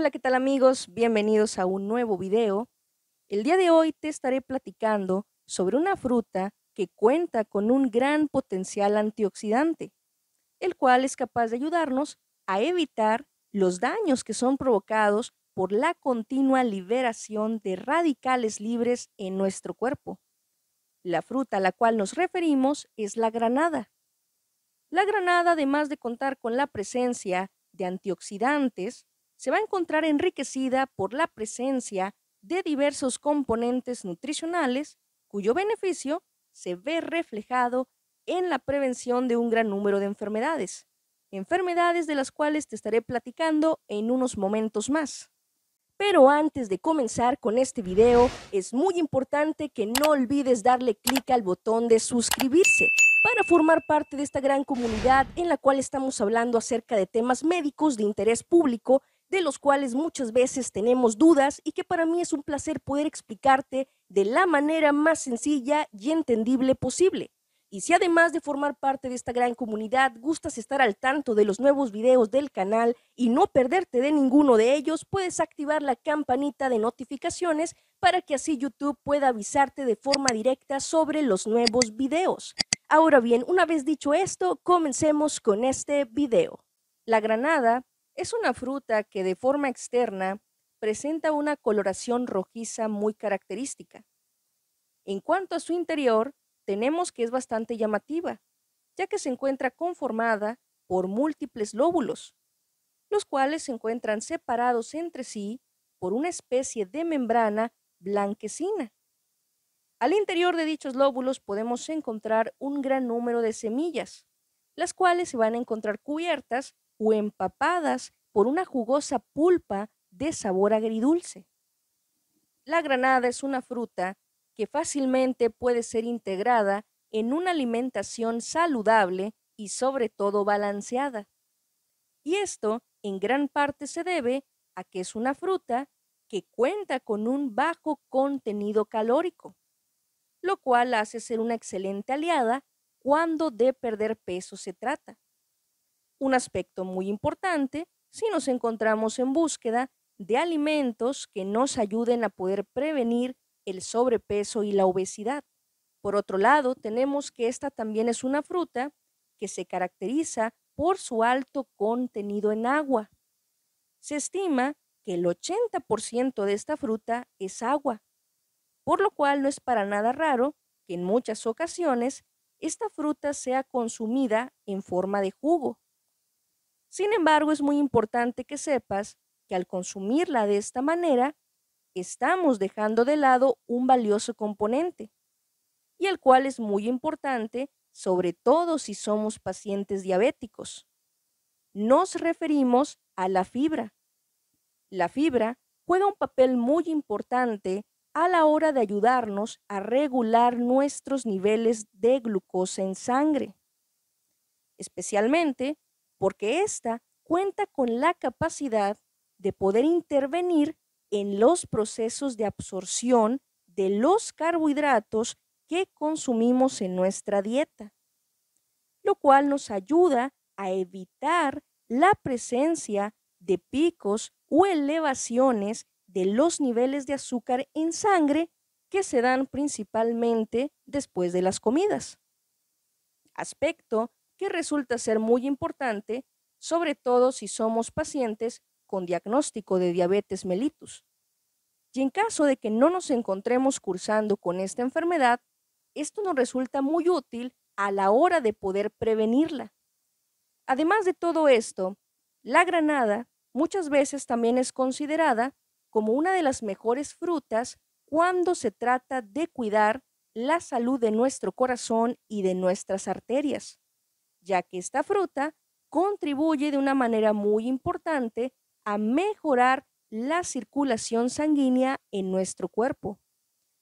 Hola, ¿qué tal amigos? Bienvenidos a un nuevo video. El día de hoy te estaré platicando sobre una fruta que cuenta con un gran potencial antioxidante, el cual es capaz de ayudarnos a evitar los daños que son provocados por la continua liberación de radicales libres en nuestro cuerpo. La fruta a la cual nos referimos es la granada. La granada, además de contar con la presencia de antioxidantes, se va a encontrar enriquecida por la presencia de diversos componentes nutricionales cuyo beneficio se ve reflejado en la prevención de un gran número de enfermedades, enfermedades de las cuales te estaré platicando en unos momentos más. Pero antes de comenzar con este video, es muy importante que no olvides darle clic al botón de suscribirse para formar parte de esta gran comunidad en la cual estamos hablando acerca de temas médicos de interés público de los cuales muchas veces tenemos dudas y que para mí es un placer poder explicarte de la manera más sencilla y entendible posible. Y si además de formar parte de esta gran comunidad gustas estar al tanto de los nuevos videos del canal y no perderte de ninguno de ellos, puedes activar la campanita de notificaciones para que así YouTube pueda avisarte de forma directa sobre los nuevos videos. Ahora bien, una vez dicho esto, comencemos con este video. La granada es una fruta que de forma externa presenta una coloración rojiza muy característica. En cuanto a su interior, tenemos que es bastante llamativa, ya que se encuentra conformada por múltiples lóbulos, los cuales se encuentran separados entre sí por una especie de membrana blanquecina. Al interior de dichos lóbulos podemos encontrar un gran número de semillas, las cuales se van a encontrar cubiertas o empapadas por una jugosa pulpa de sabor agridulce. La granada es una fruta que fácilmente puede ser integrada en una alimentación saludable y sobre todo balanceada. Y esto en gran parte se debe a que es una fruta que cuenta con un bajo contenido calórico, lo cual hace ser una excelente aliada cuando de perder peso se trata un aspecto muy importante si nos encontramos en búsqueda de alimentos que nos ayuden a poder prevenir el sobrepeso y la obesidad. Por otro lado, tenemos que esta también es una fruta que se caracteriza por su alto contenido en agua. Se estima que el 80% de esta fruta es agua, por lo cual no es para nada raro que en muchas ocasiones esta fruta sea consumida en forma de jugo. Sin embargo, es muy importante que sepas que al consumirla de esta manera, estamos dejando de lado un valioso componente, y el cual es muy importante, sobre todo si somos pacientes diabéticos. Nos referimos a la fibra. La fibra juega un papel muy importante a la hora de ayudarnos a regular nuestros niveles de glucosa en sangre, especialmente porque ésta cuenta con la capacidad de poder intervenir en los procesos de absorción de los carbohidratos que consumimos en nuestra dieta, lo cual nos ayuda a evitar la presencia de picos o elevaciones de los niveles de azúcar en sangre que se dan principalmente después de las comidas. Aspecto que resulta ser muy importante, sobre todo si somos pacientes con diagnóstico de diabetes mellitus. Y en caso de que no nos encontremos cursando con esta enfermedad, esto nos resulta muy útil a la hora de poder prevenirla. Además de todo esto, la granada muchas veces también es considerada como una de las mejores frutas cuando se trata de cuidar la salud de nuestro corazón y de nuestras arterias ya que esta fruta contribuye de una manera muy importante a mejorar la circulación sanguínea en nuestro cuerpo,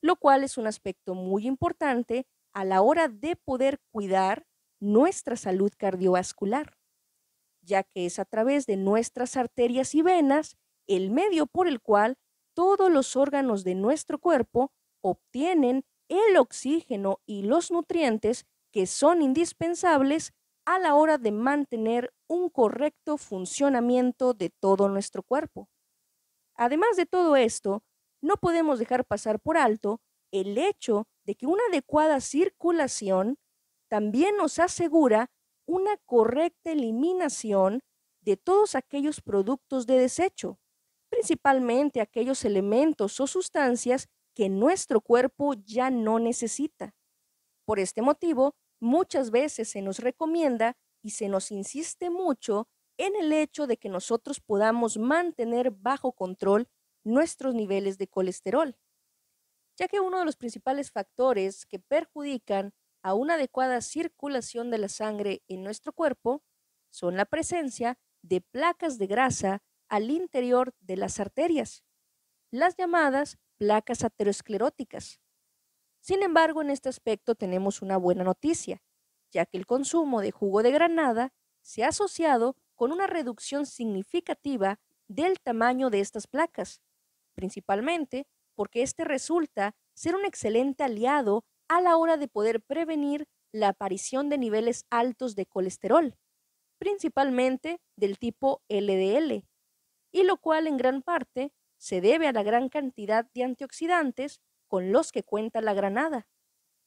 lo cual es un aspecto muy importante a la hora de poder cuidar nuestra salud cardiovascular, ya que es a través de nuestras arterias y venas el medio por el cual todos los órganos de nuestro cuerpo obtienen el oxígeno y los nutrientes que son indispensables a la hora de mantener un correcto funcionamiento de todo nuestro cuerpo. Además de todo esto, no podemos dejar pasar por alto el hecho de que una adecuada circulación también nos asegura una correcta eliminación de todos aquellos productos de desecho, principalmente aquellos elementos o sustancias que nuestro cuerpo ya no necesita. Por este motivo, muchas veces se nos recomienda y se nos insiste mucho en el hecho de que nosotros podamos mantener bajo control nuestros niveles de colesterol, ya que uno de los principales factores que perjudican a una adecuada circulación de la sangre en nuestro cuerpo son la presencia de placas de grasa al interior de las arterias, las llamadas placas ateroscleróticas, sin embargo, en este aspecto tenemos una buena noticia, ya que el consumo de jugo de granada se ha asociado con una reducción significativa del tamaño de estas placas, principalmente porque este resulta ser un excelente aliado a la hora de poder prevenir la aparición de niveles altos de colesterol, principalmente del tipo LDL, y lo cual en gran parte se debe a la gran cantidad de antioxidantes con los que cuenta la granada,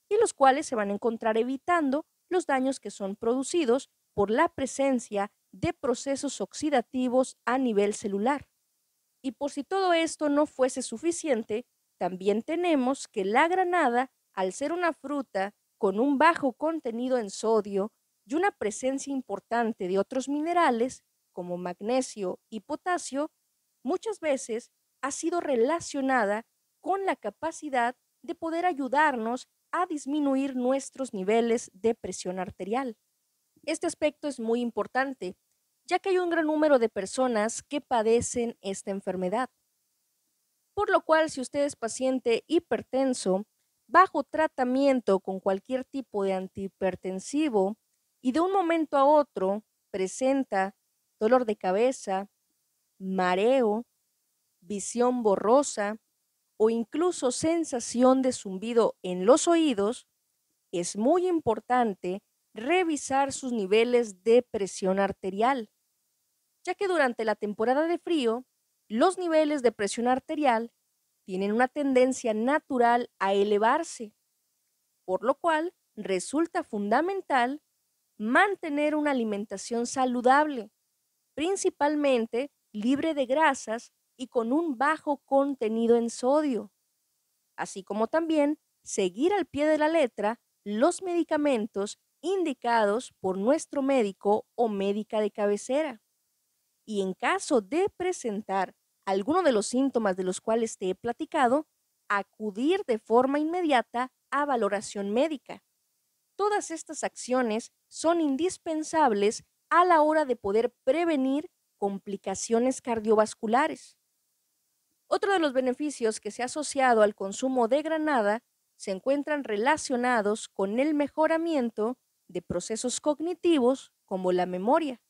y los cuales se van a encontrar evitando los daños que son producidos por la presencia de procesos oxidativos a nivel celular. Y por si todo esto no fuese suficiente, también tenemos que la granada, al ser una fruta con un bajo contenido en sodio y una presencia importante de otros minerales, como magnesio y potasio, muchas veces ha sido relacionada con la capacidad de poder ayudarnos a disminuir nuestros niveles de presión arterial. Este aspecto es muy importante, ya que hay un gran número de personas que padecen esta enfermedad. Por lo cual, si usted es paciente hipertenso, bajo tratamiento con cualquier tipo de antihipertensivo y de un momento a otro presenta dolor de cabeza, mareo, visión borrosa, o incluso sensación de zumbido en los oídos, es muy importante revisar sus niveles de presión arterial, ya que durante la temporada de frío, los niveles de presión arterial tienen una tendencia natural a elevarse, por lo cual resulta fundamental mantener una alimentación saludable, principalmente libre de grasas y con un bajo contenido en sodio, así como también seguir al pie de la letra los medicamentos indicados por nuestro médico o médica de cabecera. Y en caso de presentar alguno de los síntomas de los cuales te he platicado, acudir de forma inmediata a valoración médica. Todas estas acciones son indispensables a la hora de poder prevenir complicaciones cardiovasculares. Otro de los beneficios que se ha asociado al consumo de granada se encuentran relacionados con el mejoramiento de procesos cognitivos como la memoria.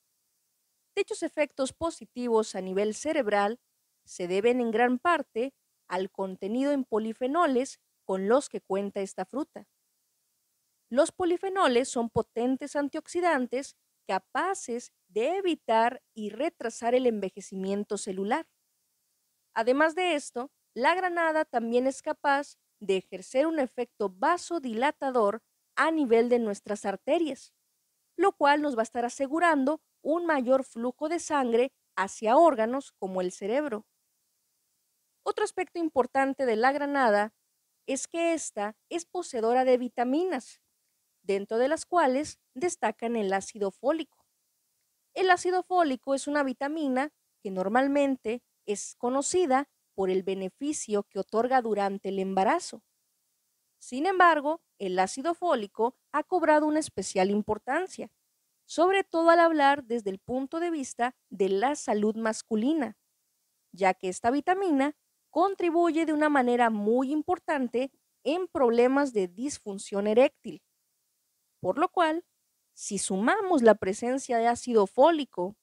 Dichos efectos positivos a nivel cerebral se deben en gran parte al contenido en polifenoles con los que cuenta esta fruta. Los polifenoles son potentes antioxidantes capaces de evitar y retrasar el envejecimiento celular. Además de esto, la granada también es capaz de ejercer un efecto vasodilatador a nivel de nuestras arterias, lo cual nos va a estar asegurando un mayor flujo de sangre hacia órganos como el cerebro. Otro aspecto importante de la granada es que esta es poseedora de vitaminas, dentro de las cuales destacan el ácido fólico. El ácido fólico es una vitamina que normalmente es conocida por el beneficio que otorga durante el embarazo. Sin embargo, el ácido fólico ha cobrado una especial importancia, sobre todo al hablar desde el punto de vista de la salud masculina, ya que esta vitamina contribuye de una manera muy importante en problemas de disfunción eréctil. Por lo cual, si sumamos la presencia de ácido fólico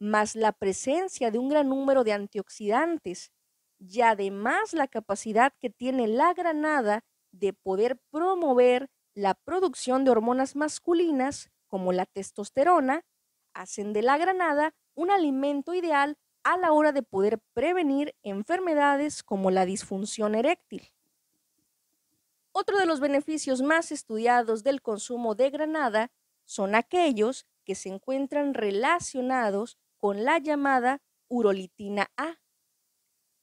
más la presencia de un gran número de antioxidantes y además la capacidad que tiene la granada de poder promover la producción de hormonas masculinas como la testosterona, hacen de la granada un alimento ideal a la hora de poder prevenir enfermedades como la disfunción eréctil. Otro de los beneficios más estudiados del consumo de granada son aquellos que se encuentran relacionados con la llamada urolitina A.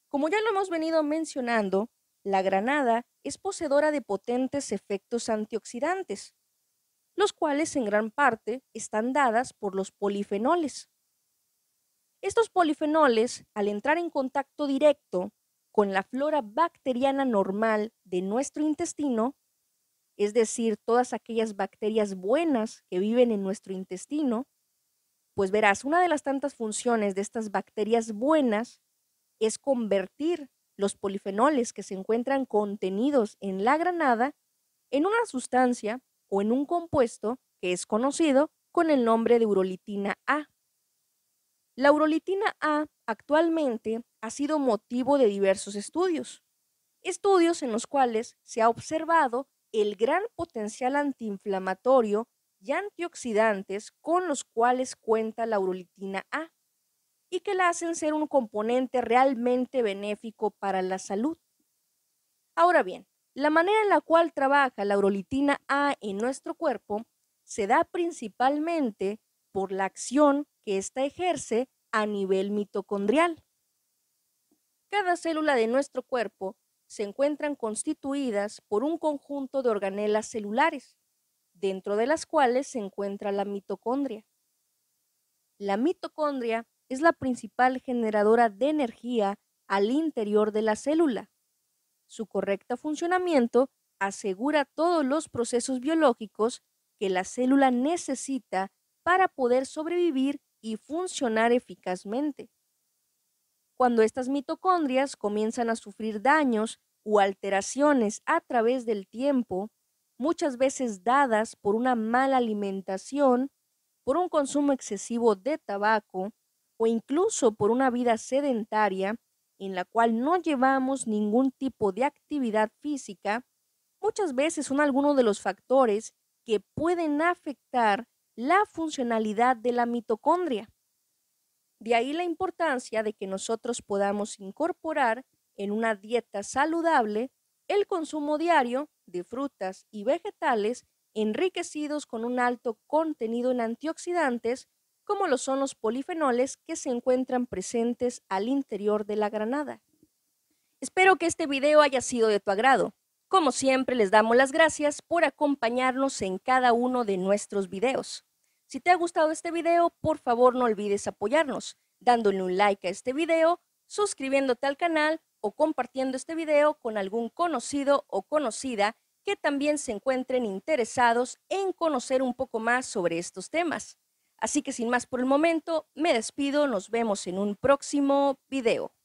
Como ya lo hemos venido mencionando, la granada es poseedora de potentes efectos antioxidantes, los cuales en gran parte están dadas por los polifenoles. Estos polifenoles, al entrar en contacto directo con la flora bacteriana normal de nuestro intestino, es decir, todas aquellas bacterias buenas que viven en nuestro intestino, pues verás, una de las tantas funciones de estas bacterias buenas es convertir los polifenoles que se encuentran contenidos en la granada en una sustancia o en un compuesto que es conocido con el nombre de urolitina A. La urolitina A actualmente ha sido motivo de diversos estudios, estudios en los cuales se ha observado el gran potencial antiinflamatorio y antioxidantes con los cuales cuenta la urolitina A y que la hacen ser un componente realmente benéfico para la salud. Ahora bien, la manera en la cual trabaja la urolitina A en nuestro cuerpo se da principalmente por la acción que ésta ejerce a nivel mitocondrial. Cada célula de nuestro cuerpo se encuentran constituidas por un conjunto de organelas celulares, dentro de las cuales se encuentra la mitocondria. La mitocondria es la principal generadora de energía al interior de la célula. Su correcto funcionamiento asegura todos los procesos biológicos que la célula necesita para poder sobrevivir y funcionar eficazmente. Cuando estas mitocondrias comienzan a sufrir daños o alteraciones a través del tiempo, muchas veces dadas por una mala alimentación, por un consumo excesivo de tabaco o incluso por una vida sedentaria en la cual no llevamos ningún tipo de actividad física, muchas veces son algunos de los factores que pueden afectar la funcionalidad de la mitocondria. De ahí la importancia de que nosotros podamos incorporar en una dieta saludable el consumo diario de frutas y vegetales enriquecidos con un alto contenido en antioxidantes, como lo son los polifenoles que se encuentran presentes al interior de la granada. Espero que este video haya sido de tu agrado. Como siempre, les damos las gracias por acompañarnos en cada uno de nuestros videos. Si te ha gustado este video, por favor no olvides apoyarnos dándole un like a este video, suscribiéndote al canal o compartiendo este video con algún conocido o conocida que también se encuentren interesados en conocer un poco más sobre estos temas. Así que sin más por el momento, me despido, nos vemos en un próximo video.